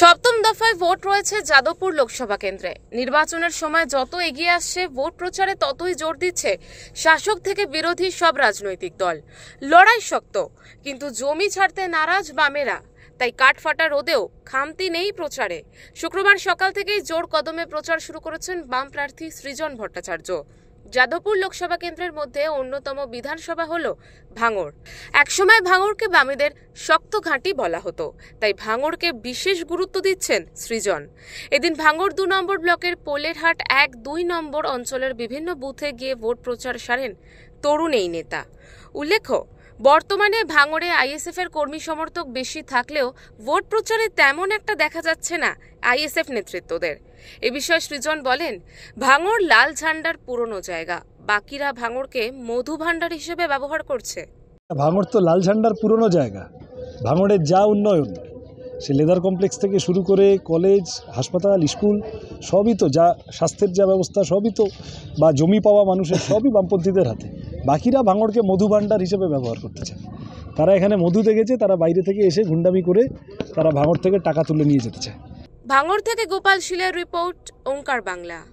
সপ্তম দফায় ভোট রয়েছে যাদবপুর লোকসভা কেন্দ্রে নির্বাচনের সময় যত এগিয়ে আসছে ভোট প্রচারে ততই জোর দিচ্ছে শাসক থেকে বিরোধী সব রাজনৈতিক দল লড়াই শক্ত কিন্তু জমি ছাড়তে নারাজ বামেরা তাই কাঠফাটা রোদেও খামতি নেই প্রচারে শুক্রবার সকাল থেকেই জোর কদমে প্রচার শুরু করেছেন বাম প্রার্থী সৃজন ভট্টাচার্য যাদবপুর লোকসভা কেন্দ্রের মধ্যে অন্যতম বিধানসভা হল ভাঙর একসময় ভাঙরকে বামেদের শক্ত ঘাঁটি বলা হতো তাই ভাঙরকে বিশেষ গুরুত্ব দিচ্ছেন সৃজন এদিন ভাঙর দু নম্বর ব্লকের পোলেরহাট এক দুই নম্বর অঞ্চলের বিভিন্ন বুথে গিয়ে ভোট প্রচার সারেন তরুণ এই নেতা উল্লেখ্য বর্তমানে ভাঙড়ে আইএসএফের কর্মী সমর্থক বেশি থাকলেও ভোট প্রচারে তেমন একটা দেখা যাচ্ছে না আইএসএফ নেতৃত্বদের এ বিষয়ে সৃজন বলেন ভাঙড় লাল ঝান্ডার পুরনো জায়গা বাকিরা ভাঙড়কে মধু ভাণ্ডার হিসেবে ব্যবহার করছে ভাঙড় তো লাল ঝান্ডার পুরনো জায়গা ভাঙড়ের যা উন্নয়ন সে লেদার কমপ্লেক্স থেকে শুরু করে কলেজ হাসপাতাল স্কুল সবই তো যা স্বাস্থ্যের যা ব্যবস্থা সবই তো বা জমি পাওয়া মানুষের সবই বামপন্থীদের হাতে বাকিরা ভাঙড়কে মধু ভাণ্ডার হিসেবে ব্যবহার করতে চায় তারা এখানে মধু দেখেছে তারা বাইরে থেকে এসে গুন্ডামি করে তারা ভাঙড় থেকে টাকা তুলে নিয়ে যেতে চায় ভাঙড় থেকে গোপাল শিলের রিপোর্ট ওঙ্কার বাংলা